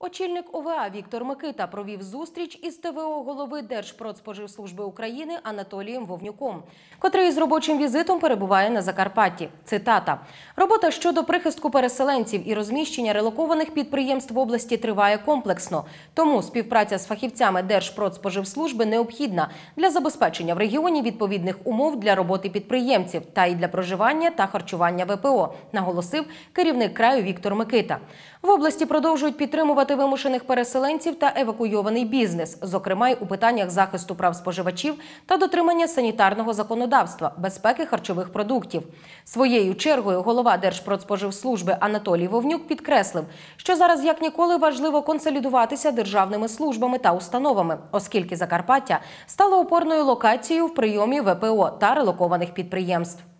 Очільник ОВА Віктор Микита провів зустріч із ТВО голови Держпродспоживслужби України Анатолієм Вовнюком, котрий з робочим візитом перебуває на Закарпатті. Цитата: робота щодо прихистку переселенців і розміщення релокованих підприємств в області триває комплексно. Тому співпраця з фахівцями Держпродспоживслужби необхідна для забезпечення в регіоні відповідних умов для роботи підприємців та і для проживання та харчування ВПО, наголосив керівник краю Віктор Микита. В області продовжують підтримувати підтримати вимушених переселенців та евакуйований бізнес, зокрема й у питаннях захисту прав споживачів та дотримання санітарного законодавства, безпеки харчових продуктів. Своєю чергою голова Держпродспоживслужби Анатолій Вовнюк підкреслив, що зараз як ніколи важливо консолідуватися державними службами та установами, оскільки Закарпаття стало опорною локацією в прийомі ВПО та релокованих підприємств.